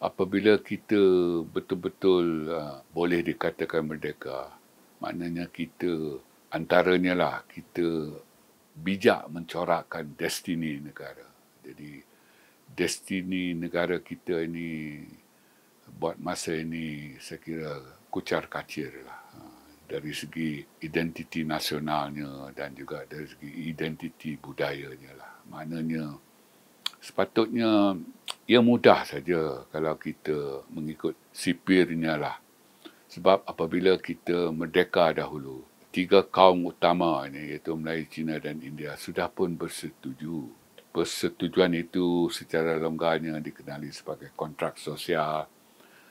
apabila kita betul-betul ah, boleh dikatakan merdeka, maknanya kita antaranya lah kita bijak mencorakkan destini negara. Jadi destini negara kita ini buat masa ini saya kira kucar kacir lah dari segi identiti nasionalnya dan juga dari segi identiti budayanya lah. Maknanya sepatutnya ia mudah saja kalau kita mengikut sipirnya lah. Sebab apabila kita merdeka dahulu, tiga kaum utama ini iaitu Melayu, Cina dan India sudah pun bersetuju. Persetujuan itu secara longgarnya dikenali sebagai kontrak sosial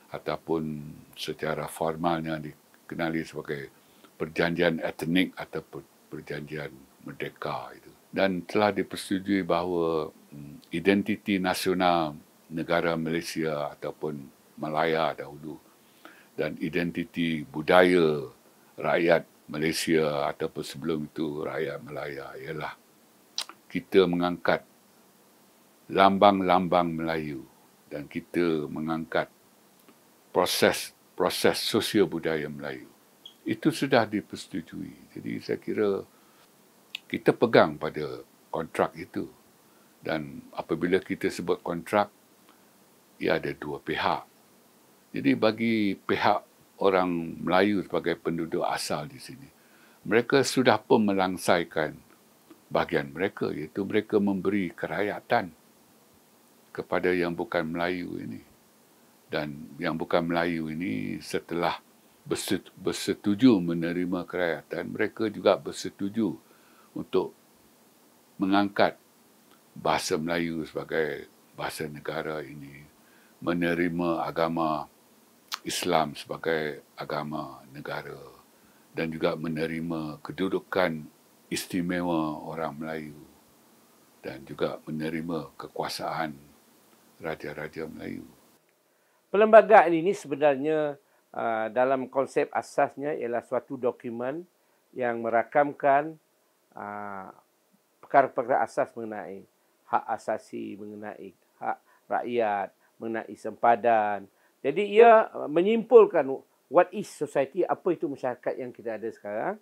ataupun secara formalnya dikenali sebagai perjanjian etnik atau perjanjian merdeka itu. Dan telah dipersetujui bahawa hmm, identiti nasional negara Malaysia ataupun Malaya dahulu dan identiti budaya rakyat Malaysia ataupun sebelum itu rakyat Melaya ialah kita mengangkat lambang-lambang Melayu dan kita mengangkat proses-proses sosial budaya Melayu. Itu sudah dipersetujui. Jadi saya kira kita pegang pada kontrak itu. Dan apabila kita sebut kontrak, ia ada dua pihak. Jadi bagi pihak orang Melayu sebagai penduduk asal di sini, mereka sudah pun melangsaikan bahagian mereka iaitu mereka memberi kerakyatan kepada yang bukan Melayu ini. Dan yang bukan Melayu ini setelah bersetuju menerima kerakyatan, mereka juga bersetuju untuk mengangkat bahasa Melayu sebagai bahasa negara ini menerima agama Islam sebagai agama negara dan juga menerima kedudukan istimewa orang Melayu dan juga menerima kekuasaan raja-raja Melayu. Perlembagaan ini sebenarnya uh, dalam konsep asasnya ialah suatu dokumen yang merakamkan uh, perkara-perkara asas mengenai hak asasi, mengenai hak rakyat, mengenai sempadan. Jadi ia uh, menyimpulkan what is society, apa itu masyarakat yang kita ada sekarang.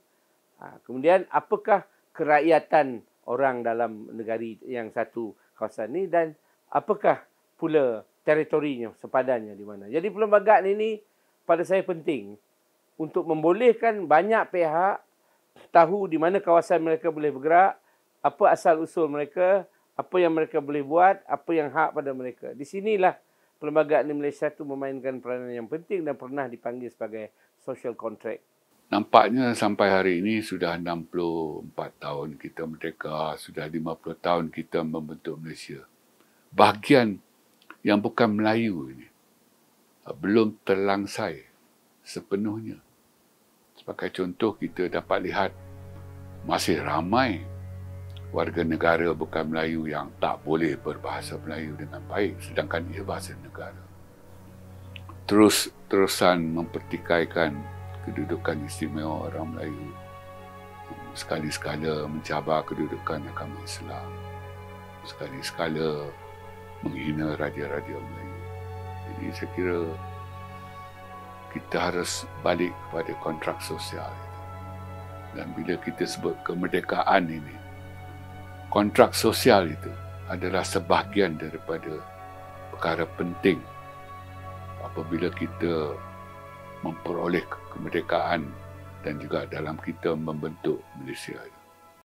Ha, kemudian apakah kerakyatan orang dalam negara yang satu kawasan ini dan apakah pula teritorinya, sempadannya di mana. Jadi perlembagaan ini pada saya penting untuk membolehkan banyak pihak tahu di mana kawasan mereka boleh bergerak, apa asal usul mereka, apa yang mereka boleh buat, apa yang hak pada mereka. Di sinilah perlembagaan di Malaysia itu memainkan peranan yang penting dan pernah dipanggil sebagai social contract. Nampaknya sampai hari ini sudah 64 tahun kita merdeka, sudah 50 tahun kita membentuk Malaysia. Bahagian yang bukan Melayu ini uh, belum terlangsai sepenuhnya. Sebagai contoh kita dapat lihat masih ramai warga negara bukan Melayu yang tak boleh berbahasa Melayu dengan baik sedangkan ia bahasa negara. Terus-terusan mempertikaikan kedudukan istimewa orang Melayu sekali-sekala mencabar kedudukan agama Islam sekali-sekala menghina raja-raja Melayu jadi saya kira kita harus balik kepada kontrak sosial dan bila kita sebut kemerdekaan ini kontrak sosial itu adalah sebahagian daripada perkara penting apabila kita memperoleh kemerdekaan dan juga dalam kita membentuk Malaysia itu.